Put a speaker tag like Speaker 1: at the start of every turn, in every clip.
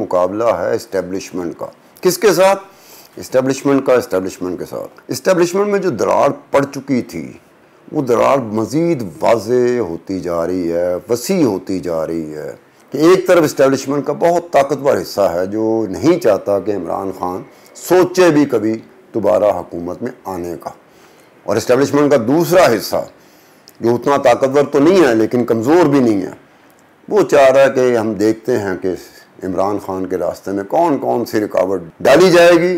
Speaker 1: मुकाबला है इस्टेब्लिशमेंट का किसके साथ इस्टेब्लिशमेंट का इस्टेब्लिशमेंट के साथ इस्टेब्लिशमेंट में जो दरार पड़ चुकी थी वो दरार मज़ीद वाज होती जा रही है वसी होती जा रही है कि एक तरफ इस्टेब्लिशमेंट का बहुत ताकतवर हिस्सा है जो नहीं चाहता कि इमरान खान सोचे भी कभी दोबारा हुकूमत में आने का और इस्टेब्लिशमेंट का दूसरा हिस्सा जो उतना ताकतवर तो नहीं है लेकिन कमज़ोर भी नहीं है वो चाह रहा है कि हम देखते हैं कि इमरान खान के रास्ते में कौन कौन सी रुकावट डाली जाएगी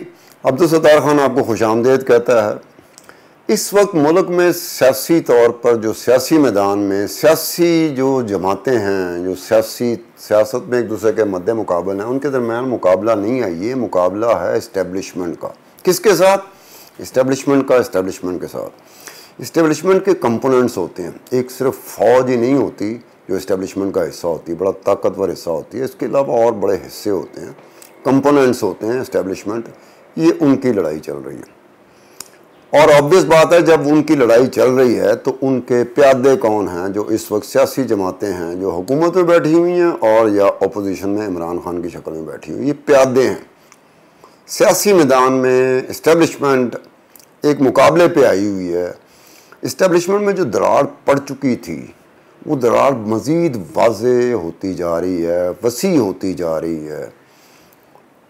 Speaker 1: अब्दुल सत्तार खान आपको खुश आमदेद कहता है इस वक्त मुल्क में सियासी तौर पर जो सियासी मैदान में सियासी जो जमातें हैं जो सियासी सियासत में एक दूसरे के मद्दे मुकाबले हैं उनके दरमियान मुकाबला नहीं है ये मुकाबला है इस्टेबलिशमेंट का किसके साथ इस्टेबलिशमेंट का इस्टेबलिशमेंट के साथ इस्टेबलिशमेंट के कंपोनेंट्स होते हैं एक सिर्फ फौज ही नहीं होती जो इस्टेब्लिशमेंट का हिस्सा होती है बड़ा ताकतवर हिस्सा होती है इसके अलावा और बड़े हिस्से होते हैं कंपोनेंट्स होते हैं इस्टेब्लिशमेंट ये उनकी लड़ाई चल रही है और ऑब्वियस बात है जब उनकी लड़ाई चल रही है तो उनके प्यादे कौन हैं जो इस वक्त सियासी जमातें हैं जो हुकूमत में बैठी हुई हैं और या अपोजिशन में इमरान खान की शक्ल में बैठी हुई ये प्यादे हैं सियासी मैदान में इस्टेब्लिशमेंट एक मुकाबले पर आई हुई है इस्टेब्लिशमेंट में जो दरार पड़ चुकी थी वो दरार मज़ीद वाज होती जा रही है वसी होती जा रही है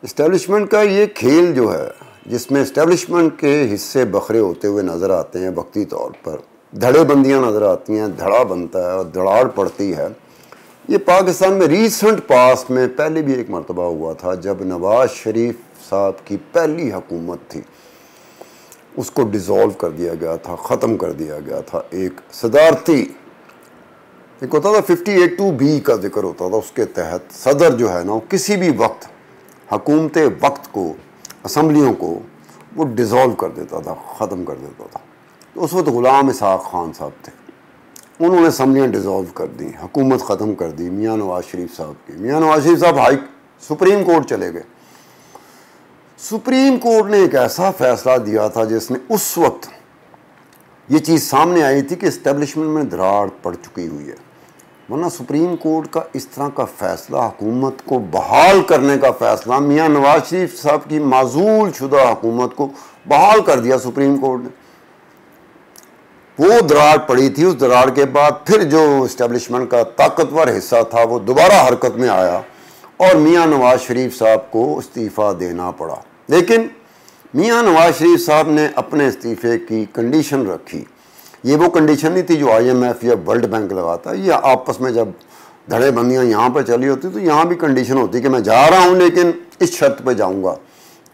Speaker 1: इस्टेबलिशमेंट का ये खेल जो है जिसमें इस्टेबलिशमेंट के हिस्से बखरे होते हुए नज़र आते हैं वक्ती तौर पर धड़े बंदियाँ नज़र आती हैं धड़ा बनता है और धड़ाड़ पड़ती है ये पाकिस्तान में रीसेंट पास में पहले भी एक मरतबा हुआ था जब नवाज शरीफ साहब की पहली हकूमत थी उसको डिज़ोल्व कर दिया गया था ख़त्म कर दिया गया था एक सदारती एक होता था फिफ्टी एट टू बी का जिक्र होता था उसके तहत सदर जो है ना किसी भी वक्त हकूमत वक्त को असम्बलियों को वो डिज़ोल्व कर देता था ख़त्म कर देता था तो उस वक्त ग़ुलाम इसहाक़ ख़ान साहब थे उन्होंने असम्बलियाँ डिज़ोल्व कर दी हुकूमत ख़त्म कर दी मियाँ नवाज शरीफ साहब की मियाँ नवाज शरीफ साहब हाई सुप्रीम कोर्ट चले गए सुप्रीम कोर्ट ने एक ऐसा फ़ैसला दिया था जिसने उस वक्त ये चीज़ सामने आई थी कि इस्टेब्लिशमेंट में दरार पड़ चुकी हुई है वरना सुप्रीम कोर्ट का इस तरह का फैसला हुकूमत को बहाल करने का फैसला मियाँ नवाज शरीफ साहब की माजूल शुदा हुकूमत को बहाल कर दिया सुप्रीम कोर्ट ने वो दरार पड़ी थी उस दरार के बाद फिर जो इस्टेब्लिशमेंट का ताकतवर हिस्सा था वो दोबारा हरकत में आया और मियाँ नवाज शरीफ साहब को इस्तीफ़ा देना पड़ा लेकिन मियाँ नवाज शरीफ साहब ने अपने इस्तीफ़े की कंडीशन रखी ये वो कंडीशन नहीं थी जो आईएमएफ या वर्ल्ड बैंक लगाता है ये आपस में जब धड़े बंदियाँ यहाँ पर चली होती तो यहाँ भी कंडीशन होती कि मैं जा रहा हूँ लेकिन इस शर्त पर जाऊँगा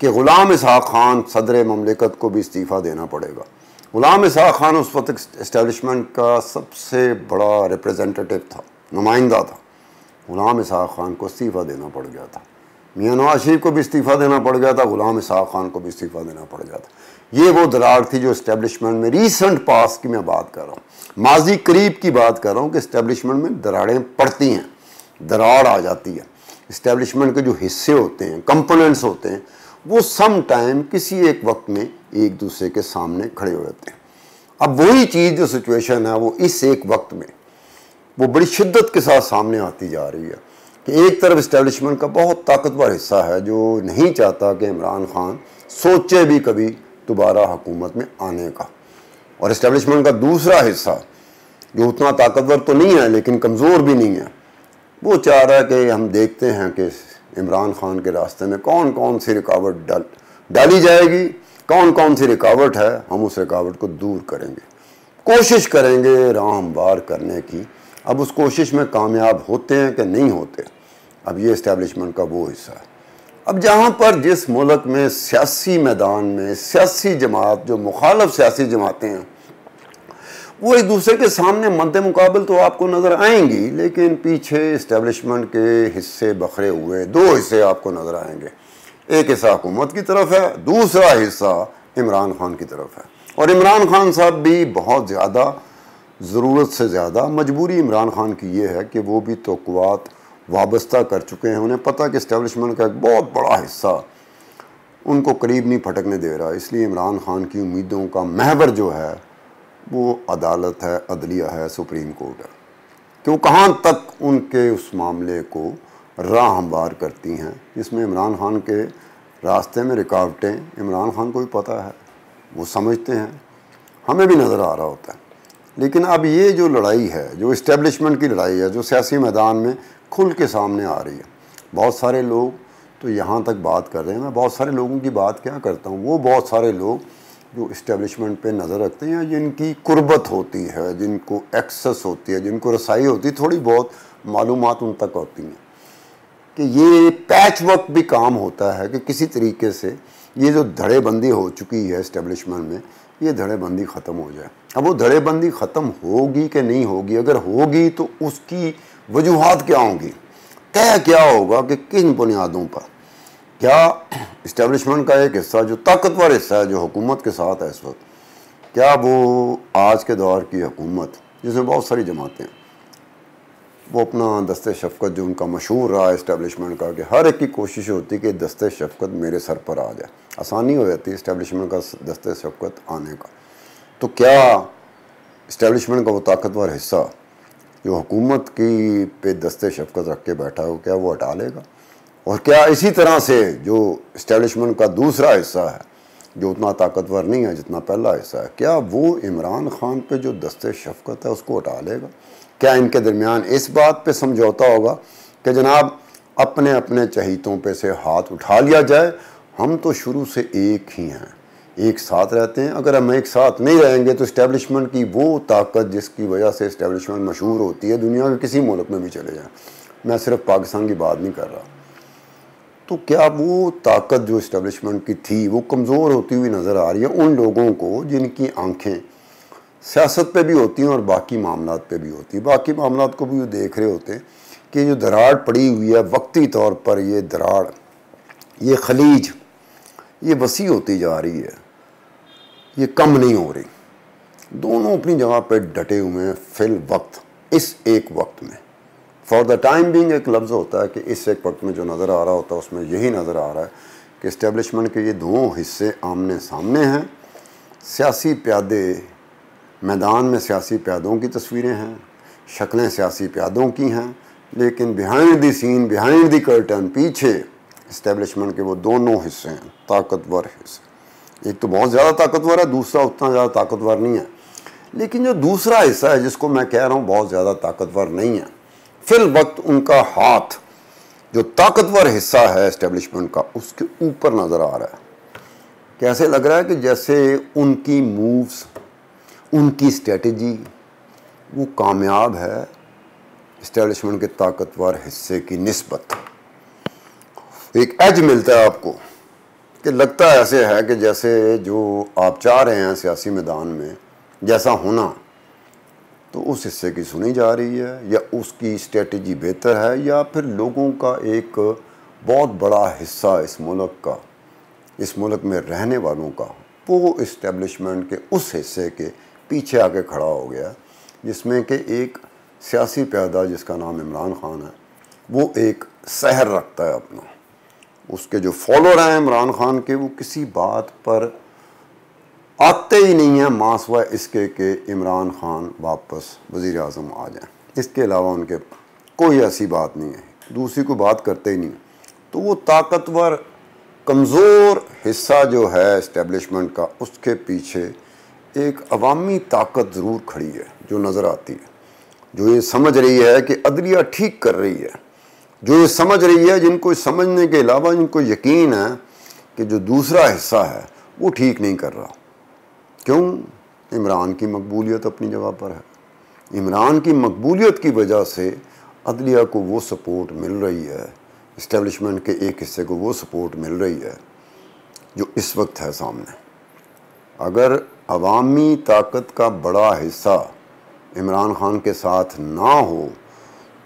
Speaker 1: कि ग़ुलाम इसहाक खान सदर ममलिकत को भी इस्तीफ़ा देना पड़ेगा ग़ुलाम इसहाक खान उस वक्त इस्टेबलिशमेंट का सबसे बड़ा रिप्रजेंटेटिव था नुमाइंदा था ग़ुलाम इसहाक खान को इस्तीफ़ा देना पड़ गया था मियाँ नवाज शरीफ को भी इस्तीफ़ा देना पड़ गया था ग़ुलाम इसहाक खान को भी इस्तीफ़ा देना पड़ गया था ये वो दरार थी जो इस्टेबलिशमेंट में रीसेंट पास की मैं बात कर रहा हूँ माजी करीब की बात कर रहा हूँ कि इस्टेब्लिशमेंट में दरारें पड़ती हैं दरार आ जाती है इस्टेब्लिशमेंट के जो हिस्से होते हैं कंपोनेंट्स होते हैं वो सम टाइम किसी एक वक्त में एक दूसरे के सामने खड़े हो जाते हैं अब वही चीज़ जो सिचुएशन है वो इस एक वक्त में वो बड़ी शिद्दत के साथ सामने आती जा रही है कि एक तरफ इस्टेबलिशमेंट का बहुत ताकतवर हिस्सा है जो नहीं चाहता कि इमरान खान सोचे भी कभी दोबारा हुकूमत में आने का और इस्टेबलिशमेंट का दूसरा हिस्सा जो उतना ताकतवर तो नहीं है लेकिन कमज़ोर भी नहीं है वो चाह रहा है कि हम देखते हैं कि इमरान खान के रास्ते में कौन कौन सी रिकावट डाल डाली जाएगी कौन कौन सी रिकावट है हम उस रिकावट को दूर करेंगे कोशिश करेंगे राम बार करने की अब उस कोशिश में कामयाब होते हैं कि नहीं होते अब ये इस्टेबलिशमेंट का वो हिस्सा है अब जहाँ पर जिस मुल्क में सियासी मैदान में सियासी जमात जो मुखालफ सियासी जमातें हैं वो एक दूसरे के सामने मद मुकाबल तो आपको नज़र आएंगी लेकिन पीछे इस्टेबलिशमेंट के हिस्से बखरे हुए दो हिस्से आपको नज़र आएंगे एक हिस्सा हुकूमत की तरफ है दूसरा हिस्सा इमरान खान की तरफ है और इमरान खान साहब भी बहुत ज़्यादा ज़रूरत से ज़्यादा मजबूरी इमरान खान की ये है कि वो भी तो वाबस्ता कर चुके हैं उन्हें पता कि इस्टेबलिशमेंट का एक बहुत बड़ा हिस्सा उनको करीब नहीं फटकने दे रहा इसलिए इमरान खान की उम्मीदों का महवर जो है वो अदालत है अदलिया है सुप्रीम कोर्ट है कि वो तो कहाँ तक उनके उस मामले को राह हमवार करती हैं इसमें इमरान खान के रास्ते में रुकावटें इमरान खान को भी पता है वो समझते हैं हमें भी नज़र आ रहा होता है लेकिन अब ये जो लड़ाई है जो इस्टेब्लिशमेंट की लड़ाई है जो सियासी मैदान में खुल के सामने आ रही है बहुत सारे लोग तो यहाँ तक बात कर रहे हैं मैं बहुत सारे लोगों की बात क्या करता हूँ वो बहुत सारे लोग जो इस्टेब्लिशमेंट पे नज़र रखते हैं जिनकी कुर्बत होती है जिनको एक्सेस होती है जिनको रसाई होती है थोड़ी बहुत मालूम उन तक होती हैं कि ये पैच वर्क भी काम होता है कि किसी तरीके से ये जो धड़ेबंदी हो चुकी है इस्टेब्लिशमेंट में ये धड़ेबंदी ख़त्म हो जाए अब वो धड़ेबंदी ख़त्म होगी कि नहीं होगी अगर होगी तो उसकी वजूहत क्या होंगी तय क्या होगा कि किन बुनियादों पर क्या इस्टेब्लिशमेंट का एक हिस्सा जो ताकतवर हिस्सा है जो हुकूमत के साथ है इस वक्त क्या वो आज के दौर की हुकूमत जिसमें बहुत सारी जमातें वो अपना दस्ते शफकत जो उनका मशहूर रहा इस्टेबलिशमेंट का कि हर एक की कोशिश होती कि दस्ते शफकत मेरे सर पर आ जाए आसानी हो जाती है इस्टेबलिशमेंट का दस्ते शफकत आने का तो क्या इस्टेबलिशमेंट का वो ताकतवर हिस्सा जो हुकूमत की पे दस्ते शफकत रख के बैठा हो क्या वो हटा लेगा और क्या इसी तरह से जो इस्टेबलिशमेंट का दूसरा हिस्सा है जो उतना ताकतवर नहीं है जितना पहला हिस्सा है क्या वो इमरान खान पे जो दस्ते शफकत है उसको हटा लेगा क्या इनके दरमियान इस बात पे समझौता होगा कि जनाब अपने अपने चहीतों पे से हाथ उठा लिया जाए हम तो शुरू से एक ही हैं एक साथ रहते हैं अगर हम एक साथ नहीं रहेंगे तो इस्टेबलिशमेंट की वो ताकत जिसकी वजह से इस्टेबलिशमेंट मशहूर होती है दुनिया के किसी मुल्क में भी चले जाएँ मैं सिर्फ पाकिस्तान की बात नहीं कर रहा तो क्या वो ताकत जो इस्टेबलिशमेंट की थी वो कमज़ोर होती हुई नज़र आ रही है उन लोगों को जिनकी आंखें सियासत पर भी होती हैं और बाकी मामला पर भी होती हैं बाकी मामला को भी वो देख रहे होते हैं कि जो दराड़ पड़ी हुई है वक्ती तौर पर ये दराड़ ये खलीज ये वसी होती जा रही है ये कम नहीं हो रही दोनों अपनी जगह पर डटे हुए हैं फिल वक्त इस एक वक्त में फॉर द टाइम बिंग एक लफ्ज़ होता है कि इस एक वक्त में जो नज़र आ रहा होता है उसमें यही नज़र आ रहा है कि इस्टेबलिशमेंट के ये दो हिस्से आमने सामने हैं सियासी प्यादे मैदान में सियासी प्यादों की तस्वीरें हैं शक्लें सियासी प्यादों की हैं लेकिन behind the scene behind the curtain पीछे इस्टेबलिशमेंट के वो दोनों हिस्से हैं ताकतवर हिस्से एक तो बहुत ज़्यादा ताकतवर है दूसरा उतना ज़्यादा ताकतवर नहीं है लेकिन जो दूसरा हिस्सा है जिसको मैं कह रहा हूँ बहुत ज़्यादा ताकतवर नहीं है फिल वक्त उनका हाथ जो ताकतवर हिस्सा है इस्टेब्लिशमेंट का उसके ऊपर नज़र आ रहा है कैसे लग रहा है कि जैसे उनकी मूव्स उनकी स्ट्रेटजी वो कामयाब है इस्टेब्लिशमेंट के ताकतवर हिस्से की नस्बत एक एज मिलता है आपको कि लगता ऐसे है कि जैसे जो आप चाह रहे हैं सियासी मैदान में जैसा होना तो उस हिस्से की सुनी जा रही है या उसकी स्ट्रेटजी बेहतर है या फिर लोगों का एक बहुत बड़ा हिस्सा इस मुल्क का इस मुल्क में रहने वालों का वो इस्टेब्लिशमेंट के उस हिस्से के पीछे आके खड़ा हो गया जिसमें कि एक सियासी पैदा जिसका नाम इमरान खान है वो एक सहर रखता है अपना उसके जो फॉलोअर हैं इमरान खान के वो किसी बात पर आते ही नहीं हैं मासवा इसके के इमरान खान वापस वज़ी अजम आ जाएँ इसके अलावा उनके कोई ऐसी बात नहीं है दूसरी को बात करते ही नहीं तो वो ताकतवर कमज़ोर हिस्सा जो है इस्टेबलिशमेंट का उसके पीछे एक अवामी ताकत ज़रूर खड़ी है जो नज़र आती है जो ये समझ रही है कि अदलिया ठीक कर रही है जो ये समझ रही है जिनको समझने के अलावा जिनको यकीन है कि जो दूसरा हिस्सा है वो ठीक नहीं कर रहा क्यों इमरान की मकबूलियत अपनी जगह पर है इमरान की मकबूलियत की वजह से अदलिया को वो सपोर्ट मिल रही है इस्टेब्लिशमेंट के एक हिस्से को वो सपोर्ट मिल रही है जो इस वक्त है सामने अगर अवामी ताकत का बड़ा हिस्सा इमरान खान के साथ ना हो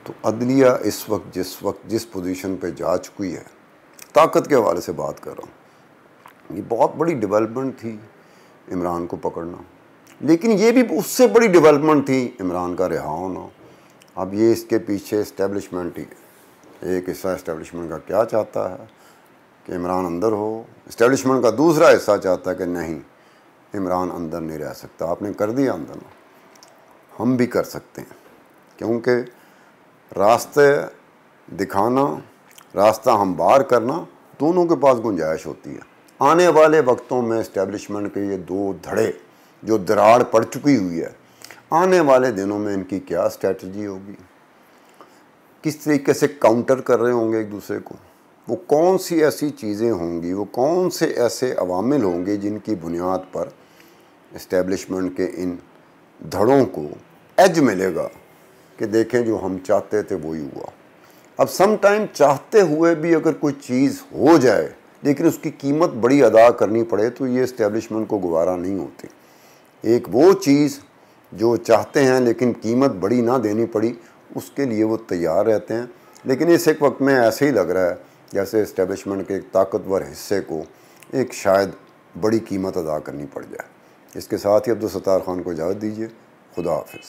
Speaker 1: तो अदलिया इस वक्त जिस वक्त जिस पोजीशन पे जा चुकी है ताकत के हवाले से बात कर रहा हूँ ये बहुत बड़ी डेवलपमेंट थी इमरान को पकड़ना लेकिन ये भी उससे बड़ी डेवलपमेंट थी इमरान का रिहा होना अब ये इसके पीछे इस्टेबलिशमेंट ही एक हिस्सा इस्टेबलिशमेंट का क्या चाहता है कि इमरान अंदर हो इस्टेबलिशमेंट का दूसरा हिस्सा चाहता है कि नहीं इमरान अंदर नहीं रह सकता आपने कर दिया अंदर हम भी कर सकते हैं क्योंकि रास्ते दिखाना रास्ता हम बार करना दोनों के पास गुंजाइश होती है आने वाले वक्तों में इस्टेब्लिशमेंट के ये दो धड़े जो दरार पड़ चुकी हुई है आने वाले दिनों में इनकी क्या स्ट्रेटजी होगी किस तरीके से काउंटर कर रहे होंगे एक दूसरे को वो कौन सी ऐसी चीज़ें होंगी वो कौन से ऐसे अवामिल होंगे जिनकी बुनियाद पर इस्टेब्लिशमेंट के इन धड़ों को एज मिलेगा कि देखें जो हम चाहते थे वही हुआ अब सम टाइम चाहते हुए भी अगर कोई चीज़ हो जाए लेकिन उसकी कीमत बड़ी अदा करनी पड़े तो ये इस्टेब्लिशमेंट को गुवारा नहीं होती एक वो चीज़ जो चाहते हैं लेकिन कीमत बड़ी ना देनी पड़ी उसके लिए वो तैयार रहते हैं लेकिन इस एक वक्त में ऐसे ही लग रहा है जैसे इस्टेब्लिशमेंट के एक ताकतवर हिस्से को एक शायद बड़ी कीमत अदा करनी पड़ जाए इसके साथ ही अब्दुल सत्तार ख़ान को इजाज़त दीजिए खुदा हाफ